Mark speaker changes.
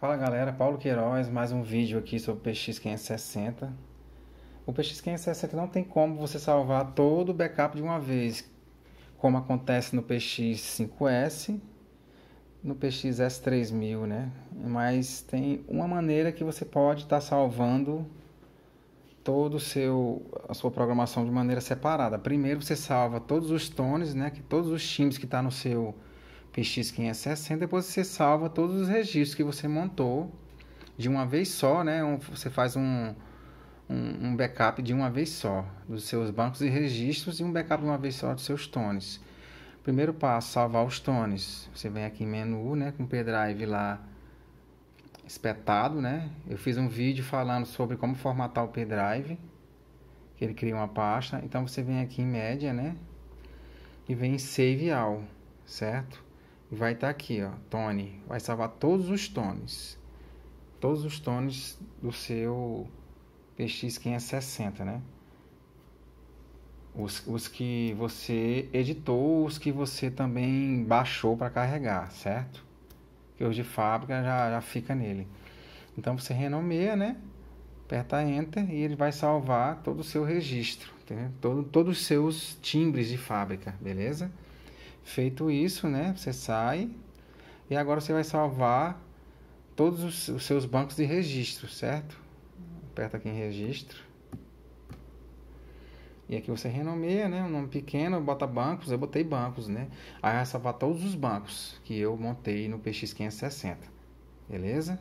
Speaker 1: Fala galera, Paulo Queiroz, mais um vídeo aqui sobre o PX560. O PX560 não tem como você salvar todo o backup de uma vez, como acontece no PX5S, no PX-S3000, né? Mas tem uma maneira que você pode estar tá salvando todo o seu a sua programação de maneira separada. Primeiro você salva todos os tones, né, que todos os timbres que está no seu PX560, é depois você salva todos os registros que você montou de uma vez só, né? Você faz um, um, um backup de uma vez só dos seus bancos e registros e um backup de uma vez só dos seus tones. Primeiro passo, salvar os tones. Você vem aqui em menu, né, com o pendrive lá espetado, né? Eu fiz um vídeo falando sobre como formatar o pendrive, que ele cria uma pasta. Então você vem aqui em média, né? E vem em save all, certo? vai estar tá aqui, ó, tone, vai salvar todos os tones, todos os tones do seu PX560, é né? Os, os que você editou, os que você também baixou para carregar, certo? Que os de fábrica já, já fica nele. Então você renomeia, né? Aperta Enter e ele vai salvar todo o seu registro, todo, todos os seus timbres de fábrica, beleza? Feito isso, né, você sai e agora você vai salvar todos os, seus bancos de registro, certo? Aperta aqui em registro. E aqui você renomeia, né? Um nome pequeno, bota bancos, eu botei bancos, né? Aí vai salvar todos os bancos que eu montei no PX560. Beleza?